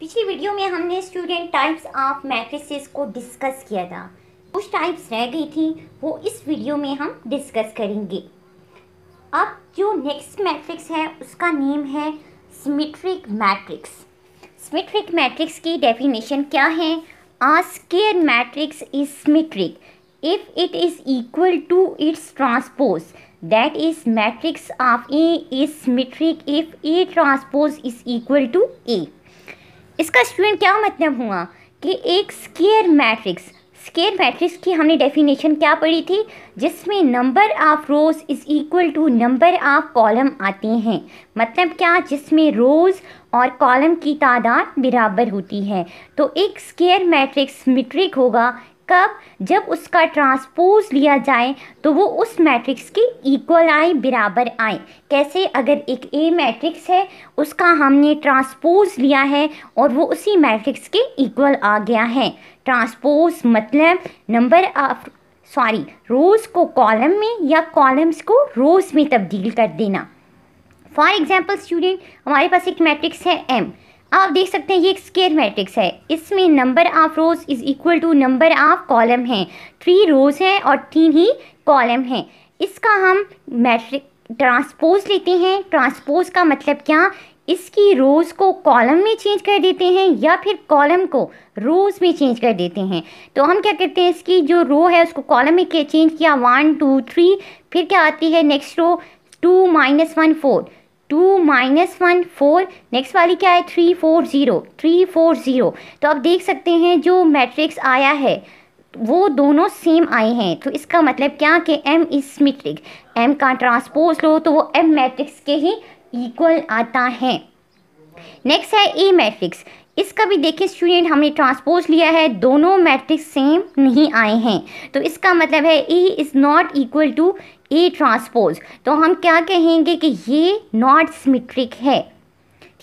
पिछली वीडियो में हमने स्टूडेंट टाइप्स ऑफ मैट्रिसेस को डिस्कस किया था कुछ टाइप्स रह गई थी वो इस वीडियो में हम डिस्कस करेंगे अब जो नेक्स्ट मैट्रिक्स है उसका नेम है सिमेट्रिक मैट्रिक्स सिमेट्रिक मैट्रिक्स की डेफिनेशन क्या है a square matrix is symmetric if it is equal to its transpose that is matrix of A is symmetric if A transpose is equal to A इसका student क्या मतलब हुआ कि एक square matrix square matrix की हमने definition क्या पढ़ी थी जिसमें number of rows is equal to number of column आते हैं मतलब क्या जिसमें रोज़ और कॉलम की तादाद बराबर होती है तो एक स्केयर मैट्रिक्स मीट्रिक होगा कब जब उसका ट्रांसपोज लिया जाए तो वो उस मैट्रिक्स के इक्वल आए बराबर आए कैसे अगर एक ए मैट्रिक्स है उसका हमने ट्रांसपोज लिया है और वो उसी मैट्रिक्स के इक्वल आ गया है ट्रांसपोज मतलब नंबर ऑफ सॉरी रोज़ को कॉलम में या कॉलम्स को रोज़ में तब्दील कर देना फॉर एग्ज़ाम्पल स्टूडेंट हमारे पास एक मैट्रिक्स है एम आप देख सकते हैं ये एक स्केयर मैट्रिक्स है इसमें number of rows is equal to number of column हैं थ्री रोज हैं और तीन ही कॉलम हैं इसका हम मैट्रिक ट्रांसपोज लेते हैं ट्रांसपोज का मतलब क्या इसकी रोज़ को कॉलम में चेंज कर देते हैं या फिर कॉलम को रोज़ में चेंज कर देते हैं तो हम क्या करते हैं इसकी जो रो है उसको कॉलम में चेंज किया वन टू थ्री फिर क्या आती है next row two minus one four two minus one four next वाली क्या है three four zero three four zero तो आप देख सकते हैं जो मैट्रिक्स आया है वो दोनों सेम आए हैं तो इसका मतलब क्या कि एम इज मीट्रिक एम का ट्रांसपोज लो तो वो एम मैट्रिक्स के ही इक्वल आता है नेक्स्ट है ए मैट्रिक्स इसका भी देखिए स्टूडेंट हमने ट्रांसपोज लिया है दोनों मैट्रिक्स सेम नहीं आए हैं तो इसका मतलब है E is not equal to A transpose तो हम क्या कहेंगे कि ये नॉट सिमेट्रिक है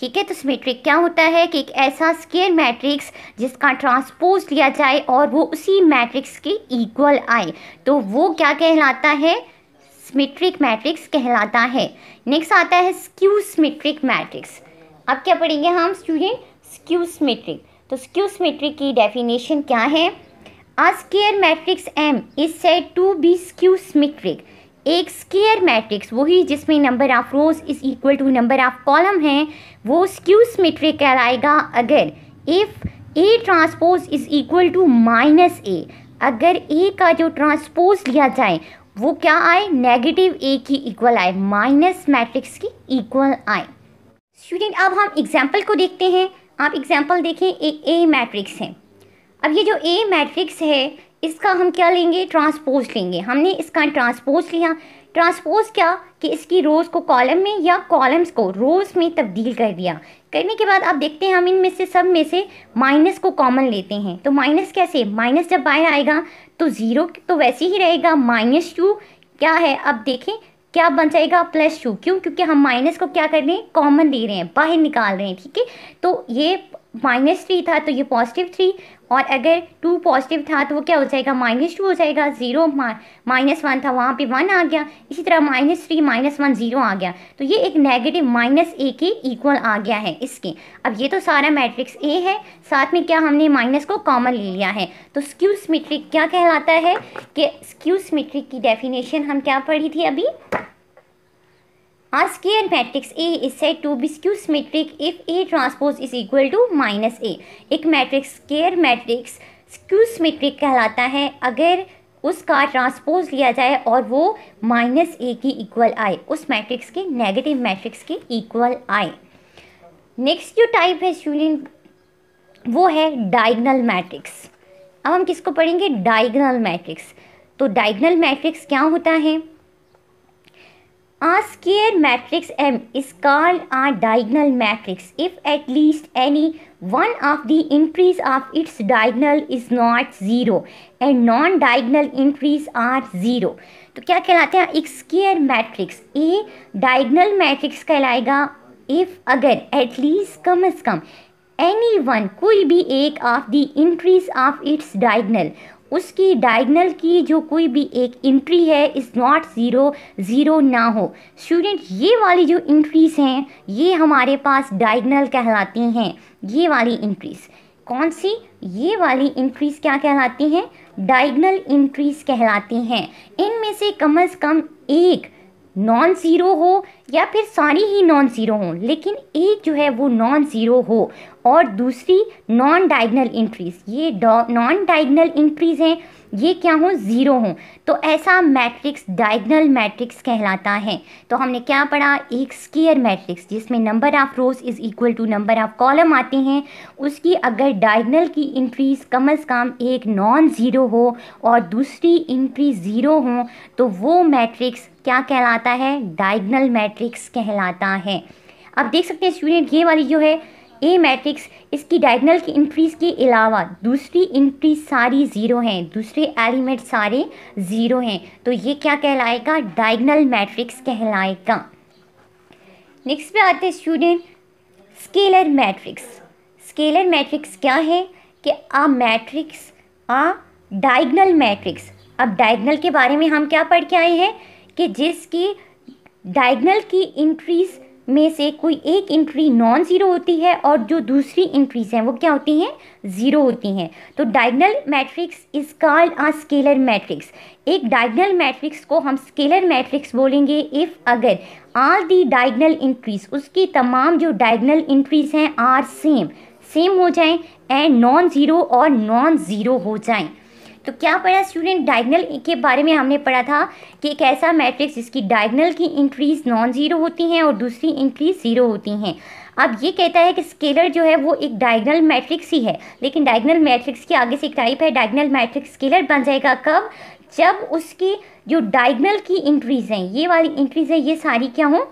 ठीक है तो सिमेट्रिक क्या होता है कि एक ऐसा स्केयर मैट्रिक्स जिसका ट्रांसपोज लिया जाए और वो उसी मैट्रिक्स के इक्वल आए तो वो क्या कहलाता है सिमेट्रिक मैट्रिक्स कहलाता है नेक्स्ट आता है स्क्यू सिमेट्रिक मैट्रिक्स अब क्या पढ़ेंगे हम स्टूडेंट स्क्यूस तो स्क्यूस मेट्रिक की डेफिनेशन क्या है a square matrix M is said to be skews एक स्केयर मैट्रिक्स वही जिसमें number of rows is equal to number of column है वो स्क्यूस कहलाएगा अगर if A transpose is equal to minus A अगर ए का जो ट्रांसपोज लिया जाए वो क्या आए नेगेटिव ए की इक्वल आए माइनस मैट्रिक्स की इक्वल आए स्टूडेंट अब हम एग्जाम्पल को देखते हैं आप एग्ज़ाम्पल देखें एक ए मैट्रिक्स है अब ये जो ए मैट्रिक्स है इसका हम क्या लेंगे ट्रांसपोज लेंगे हमने इसका ट्रांसपोज लिया ट्रांसपोज क्या कि इसकी रोज़ को कॉलम में या कॉलम्स को रोज़ में तब्दील कर दिया करने के बाद आप देखते हैं हम इनमें से सब में से माइनस को कॉमन लेते हैं तो माइनस कैसे माइनस जब बाहर आएगा तो ज़ीरो तो वैसे ही रहेगा माइनस टू क्या है अब देखें क्या बन जाएगा प्लस टू क्यों क्योंकि हम माइनस को क्या कर रहे हैं कॉमन ले रहे हैं बाहर निकाल रहे हैं ठीक है तो ये माइनस थ्री था तो ये पॉजिटिव थ्री और अगर टू पॉजिटिव था तो वो क्या हो जाएगा माइनस टू हो जाएगा ज़ीरो माइनस वन था वहाँ पे वन आ गया इसी तरह minus three minus one zero आ गया तो ये एक नेगेटिव माइनस ए के इक्वल आ गया है इसके अब ये तो सारा मैट्रिक्स ए है साथ में क्या हमने माइनस को कॉमन ले लिया है तो स्क्यू सिमेट्रिक क्या कहलाता है कि स्क्यू सिमेट्रिक की डेफिनेशन हम क्या पढ़ी थी अभी Haskell matrix A is said to be skew symmetric if A transpose is equal to minus A. एक matrix square matrix skew symmetric कहलाता है अगर उसका ट्रांसपोज लिया जाए और वो माइनस ए की इक्वल आए उस मैट्रिक्स के नेगेटिव मैट्रिक्स के इक्वल आए नेक्स्ट जो टाइप है स्टूडेंट वो है डाइगनल मैट्रिक्स अब हम किसको पढ़ेंगे डाइगनल मैट्रिक्स तो डाइगनल मैट्रिक्स क्या होता है a square matrix M is called a diagonal matrix if at least any one of the entries of its diagonal is not zero and non diagonal entries are zero तो क्या कहलाते हैं एक square matrix a diagonal matrix कहलाएगा if अगर at least कम अज कम एनी वन कोई भी एक of the entries of its diagonal उसकी डायगनल की जो कोई भी एक इंट्री है इज़ नॉट ज़ीरो ज़ीरो ना हो स्टूडेंट ये वाली जो इंट्रीज़ हैं ये हमारे पास डायगनल कहलाती हैं ये वाली इंट्रीज़ कौन सी ये वाली इंट्रीज़ क्या कहलाती हैं डायगनल इंट्रीज़ कहलाती हैं इनमें से कम अज़ कम एक नॉन ज़ीरो हो या फिर सारी ही नॉन ज़ीरो हो लेकिन एक जो है वो नॉन ज़ीरो हो और दूसरी नॉन डायगनल इंट्रीज़ ये नॉन डायगनल इंट्रीज़ हैं ये क्या हों ज़ीरो हों तो ऐसा मैट्रिक्स डायगनल मैट्रिक्स कहलाता है तो हमने क्या पढ़ा एक स्केयर मैट्रिक्स जिसमें number of rows is equal to number of column आते हैं उसकी अगर डायगनल की इंट्रीज़ कम अज़ कम एक नॉन ज़ीरो हो और दूसरी इंट्री ज़ीरो हो तो वो मैट्रिक्स क्या कहलाता है डायगनल मैट्रिक्स कहलाता है अब देख सकते हैं स्टूडेंट ये वाली जो है ए मैट्रिक्स इसकी डायगनल की इंट्रीज के अलावा दूसरी इंट्रीज सारी ज़ीरो हैं दूसरे एलिमेंट सारे ज़ीरो हैं तो ये क्या कहलाएगा डायगनल मैट्रिक्स कहलाएगा नेक्स्ट पे आते हैं student scalar matrix scalar matrix क्या है कि a matrix a diagonal matrix अब डायगनल के बारे में हम क्या पढ़ के आए हैं कि जिसकी डायगनल की इंट्रीज़ में से कोई एक इंट्री नॉन ज़ीरो होती है और जो दूसरी इंट्रीज हैं वो क्या होती हैं ज़ीरो होती हैं तो diagonal matrix is called a scalar matrix एक डायगनल मैट्रिक्स को हम स्केलर मैट्रिक्स बोलेंगे इफ़ अगर आल दी डायगनल इंट्रीज उसकी तमाम जो डायगनल इंट्रीज हैं आर सेम सेम हो जाएं एंड नॉन ज़ीरो और नॉन ज़ीरो हो जाएं तो क्या पढ़ा स्टूडेंट डायगनल के बारे में हमने पढ़ा था कि एक ऐसा मैट्रिक्स जिसकी डायगनल की इंक्रीज नॉन ज़ीरो होती हैं और दूसरी इंक्रीज ज़ीरो होती हैं अब ये कहता है कि स्केलर जो है वो एक डायगनल मैट्रिक्स ही है लेकिन डायगनल मैट्रिक्स के आगे से एक टाइप है डायगनल मैट्रिक्स स्केलर बन जाएगा कब जब उसकी जो डायगनल की इंट्रीज़ हैं ये वाली इंट्रीज हैं ये सारी क्या हो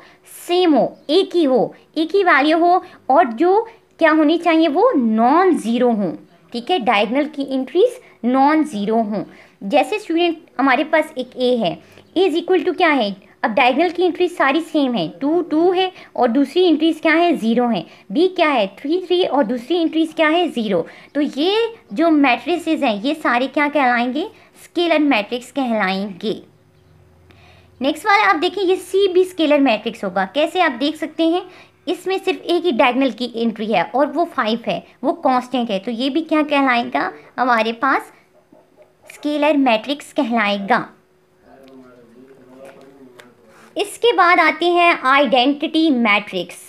सेम हो एक ही हो एक ही वैल्यू हो और जो क्या होनी चाहिए वो नॉन ज़ीरो हों ठीक है डायगनल की इंट्रीज नॉन ज़ीरो हों जैसे स्टूडेंट हमारे पास एक ए है ए इज़ इक्वल टू क्या है अब डायगनल की इंट्रीज सारी सेम है टू टू है और दूसरी इंट्रीज क्या है ज़ीरो है बी क्या है थ्री थ्री और दूसरी इंट्रीज क्या है ज़ीरो तो ये जो मैट्रिसेस हैं ये सारे क्या कहलाएंगे स्केलर मैट्रिक्स कहलाएंगे नेक्स्ट वाला आप देखिए ये सी भी स्केलर मैट्रिक्स होगा कैसे आप देख सकते हैं इसमें सिर्फ एक ही डायगनल की एंट्री है और वो फाइव है वो कांस्टेंट है तो ये भी क्या कहलाएगा हमारे पास स्केलर मैट्रिक्स कहलाएगा इसके बाद आते हैं आइडेंटिटी मैट्रिक्स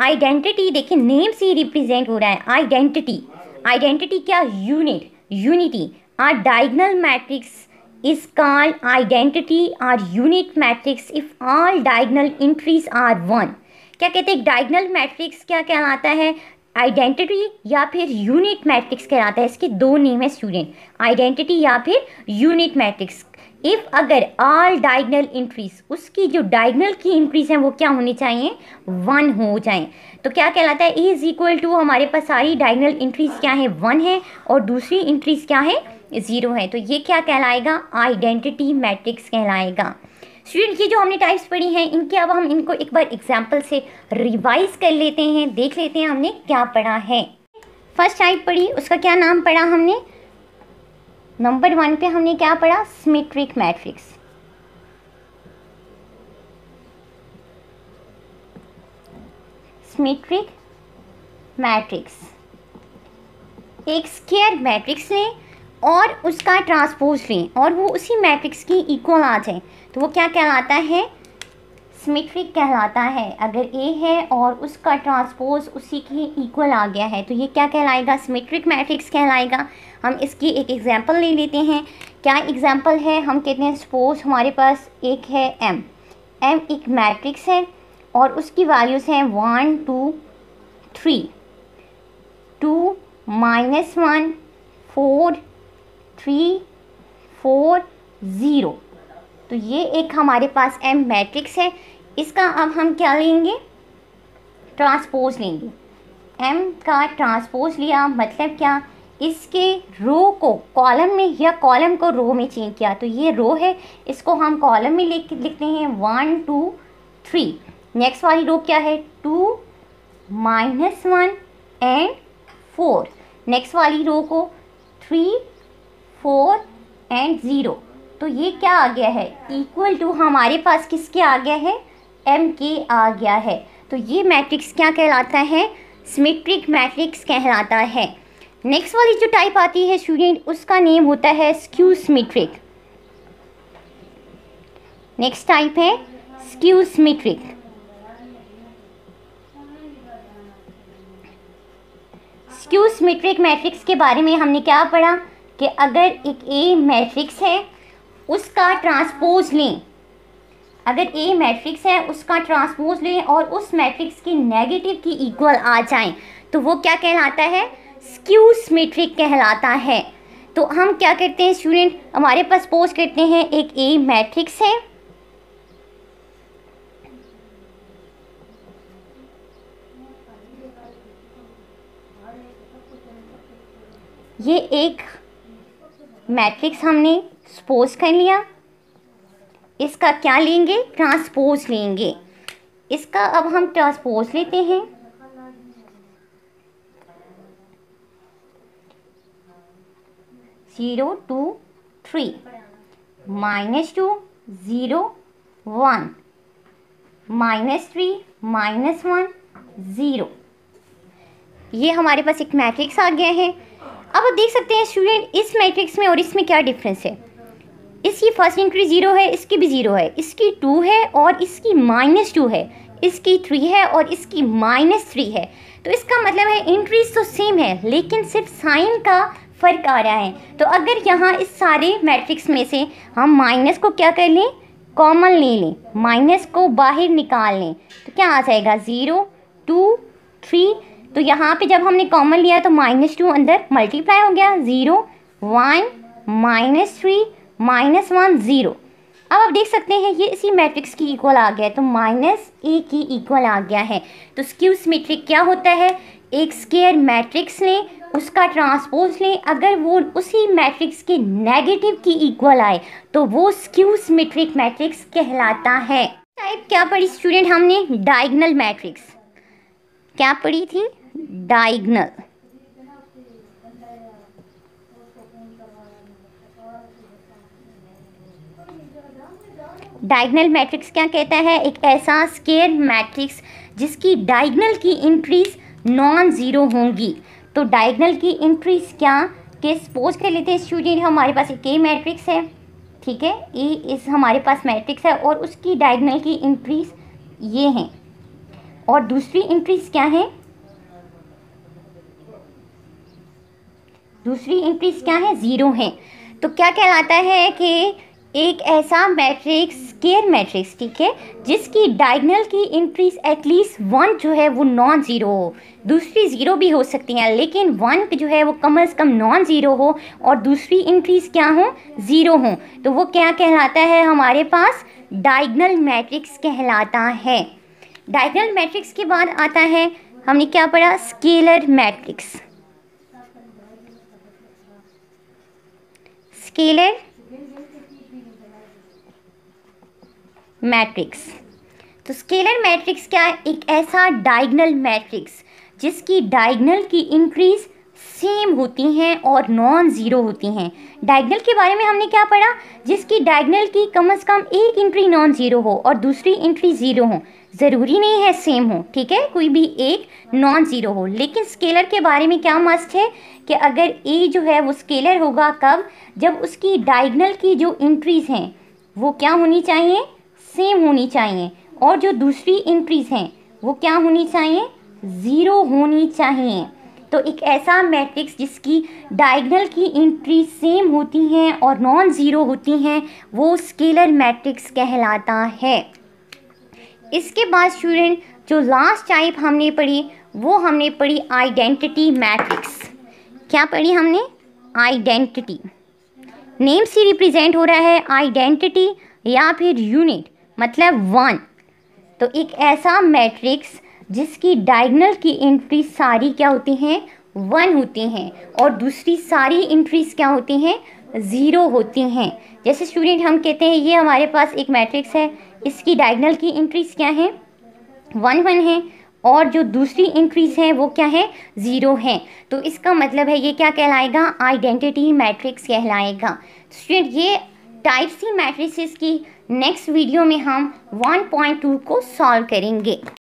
आइडेंटिटी देखिए नेम से रिप्रेजेंट हो रहा है आइडेंटिटी आइडेंटिटी क्या unit unity or diagonal matrix is call identity or unit matrix if all diagonal entries are one क्या कहते हैं डायगनल मैट्रिक्स क्या कहलाता है आइडेंटिटी या फिर यूनिट मैट्रिक्स कहलाता है इसके दो नेम है स्टूडेंट आइडेंटिटी या फिर यूनिट मैट्रिक्स इफ़ अगर ऑल डायगनल इंट्रीज उसकी जो डायगनल की इंट्रीज हैं वो क्या होनी चाहिए वन हो जाए तो क्या कहलाता है ए इज़ इक्वल टू हमारे पास सारी डायगनल इंट्रीज क्या है वन है और दूसरी इंट्रीज क्या है ज़ीरो है तो ये क्या कहलाएगा आइडेंटिटी मैट्रिक्स कहलाएगा स्टूडेंट ये जो हमने टाइप्स पढ़ी हैं इनके अब हम इनको एक बार एग्जाम्पल से रिवाइज कर लेते हैं देख लेते हैं हमने क्या पढ़ा है फर्स्ट टाइप पढ़ी उसका क्या नाम पढ़ा हमने नंबर वन पे हमने क्या पढ़ा सिमेट्रिक मैट्रिक्स सिमेट्रिक मैट्रिक्स एक स्केयर मैट्रिक्स लें और उसका ट्रांसपोज लें और वो उसी मैट्रिक्स की इक्वल आ जाए तो वो क्या कहलाता है सिमेट्रिक कहलाता है अगर ए है और उसका ट्रांसपोज उसी के इक्वल आ गया है तो ये क्या कहलाएगा सिमेट्रिक मैट्रिक्स कहलाएगा हम इसकी एक एग्ज़ाम्पल ले लेते हैं क्या एग्ज़ाम्पल है हम कहते हैं सपोज हमारे पास एक है एम एम एक मैट्रिक्स है और उसकी वैल्यूज़ हैं one two three two minus one four three four zero तो ये एक हमारे पास एम मैट्रिक्स है इसका अब हम क्या लेंगे ट्रांसपोज लेंगे एम का ट्रांसपोज लिया मतलब क्या इसके रो को कॉलम में या कॉलम को रो में चेंज किया तो ये रो है इसको हम कॉलम में लिख लिखते हैं वन टू थ्री नेक्स्ट वाली रो क्या है two minus one and four next वाली रो को थ्री फोर एंड ज़ीरो तो ये क्या आ गया है इक्वल टू हमारे पास किसके आ गया है एम के आ गया है तो ये मैट्रिक्स क्या कहलाता है सिमेट्रिक मैट्रिक्स कहलाता है नेक्स्ट वाली जो टाइप आती है स्टूडेंट उसका नेम होता है स्क्यू सिमेट्रिक नेक्स्ट टाइप है skew symmetric skew symmetric matrix के बारे में हमने क्या पढ़ा कि अगर एक ए मैट्रिक्स है उसका ट्रांसपोज लें अगर ए मैट्रिक्स है उसका ट्रांसपोज लें और उस मैट्रिक्स की नेगेटिव की इक्वल आ जाए तो वो क्या कहलाता है स्क्यूस मैट्रिक कहलाता है तो हम क्या करते हैं स्टूडेंट हमारे पास पोज करते हैं एक ए मैट्रिक्स है ये एक मैट्रिक्स हमने सपोज कर लिया इसका क्या लेंगे ट्रांसपोज लेंगे इसका अब हम ट्रांसपोज लेते हैं zero two three minus two zero one minus three minus one zero ये हमारे पास एक मैट्रिक्स आ गया है अब आप देख सकते हैं स्टूडेंट इस मैट्रिक्स में और इसमें क्या डिफरेंस है इसकी फर्स्ट एंट्री ज़ीरो है इसकी भी ज़ीरो है इसकी टू है और इसकी माइनस टू है इसकी थ्री है और इसकी माइनस थ्री है तो इसका मतलब है एंट्रीज तो सेम है लेकिन सिर्फ साइन का फ़र्क आ रहा है तो अगर यहाँ इस सारे मैट्रिक्स में से हम माइनस को क्या कर लें कॉमन ले लें माइनस को बाहर निकाल लें तो क्या आ जाएगा ज़ीरो टू थ्री तो यहाँ पे जब हमने कॉमन लिया तो माइनस टू अंदर मल्टीप्लाई हो गया zero one minus three minus one zero अब आप देख सकते हैं ये इसी मैट्रिक्स की इक्वल तो आ गया है तो माइनस ए की इक्वल आ गया है तो स्क्यूज मैट्रिक क्या होता है एक स्केयर मैट्रिक्स लें उसका ट्रांसपोज लें अगर वो उसी मैट्रिक्स के नेगेटिव की इक्वल आए तो वो स्क्यू सिमेट्रिक मैट्रिक्स कहलाता है टाइप क्या पढ़ी स्टूडेंट हमने डायगनल मैट्रिक्स क्या पढ़ी थी डाइगनल डाइगनल मैट्रिक्स क्या कहता है एक ऐसा स्केयर मैट्रिक्स जिसकी डाइगनल की इंट्रीज नॉन ज़ीरो होंगी तो डाइगनल की इंट्रीज क्या के सपोज कर लेते हैं स्टूडेंट हमारे पास एक ए मैट्रिक्स है ठीक है ए इस हमारे पास मैट्रिक्स है और उसकी डाइगनल की इंट्रीज ये हैं और दूसरी इंट्रीज क्या है दूसरी इंट्रीज क्या है ज़ीरो है तो क्या कहलाता है कि एक ऐसा मैट्रिक्स स्केयर मैट्रिक्स ठीक है जिसकी डायगनल की इंट्रीज एटलीस्ट वन जो है वो नॉन ज़ीरो हो दूसरी ज़ीरो भी हो सकती हैं लेकिन वन जो है वो कम अज़ कम नॉन ज़ीरो हो और दूसरी इंट्रीज क्या हो ज़ीरो हो तो वो क्या कहलाता है हमारे पास डायगनल मैट्रिक्स कहलाता है डायगनल मैट्रिक्स के बाद आता है हमने क्या पढ़ा स्केलर मैट्रिक्स स्केलर मैट्रिक्स तो स्केलर मैट्रिक्स क्या है एक ऐसा डायगनल मैट्रिक्स जिसकी डायगनल की इंक्रीज सेम होती हैं और नॉन ज़ीरो होती हैं डायगनल के बारे में हमने क्या पढ़ा जिसकी डायगनल की कम से कम एक इंट्री नॉन ज़ीरो हो और दूसरी इंट्री ज़ीरो हो ज़रूरी नहीं है सेम हो ठीक है कोई भी एक नॉन ज़ीरो हो लेकिन स्केलर के बारे में क्या मस्त है कि अगर ए जो है वो स्केलर होगा कब जब उसकी डाइगनल की जो इंट्रीज़ हैं वो क्या होनी चाहिए सेम होनी चाहिए और जो दूसरी इंट्रीज़ हैं वो क्या होनी चाहिए ज़ीरो होनी चाहिए तो एक ऐसा मैट्रिक्स जिसकी डायगनल की इंट्री सेम होती हैं और नॉन ज़ीरो होती हैं वो स्केलर मैट्रिक्स कहलाता है इसके बाद स्टूडेंट जो लास्ट टाइप हमने पढ़ी वो हमने पढ़ी आइडेंटिटी मैट्रिक्स क्या पढ़ी हमने आइडेंटिटी नेम से रिप्रेजेंट हो रहा है आइडेंटिटी या फिर यूनिट मतलब वन तो एक ऐसा मैट्रिक्स जिसकी डायगनल की एंट्री सारी क्या होती हैं वन होती हैं और दूसरी सारी इंट्रीज क्या होती हैं ज़ीरो होती हैं जैसे स्टूडेंट हम कहते हैं ये हमारे पास एक मैट्रिक्स है इसकी डायगनल की इंट्रीज क्या है वन वन है और जो दूसरी इंट्रीज है वो क्या है ज़ीरो है तो इसका मतलब है ये क्या कहलाएगा आइडेंटिटी मैट्रिक्स कहलाएगा स्टूडेंट ये टाइप सी मैट्रिक्स की नेक्स्ट वीडियो में हम 1.2 को सॉल्व करेंगे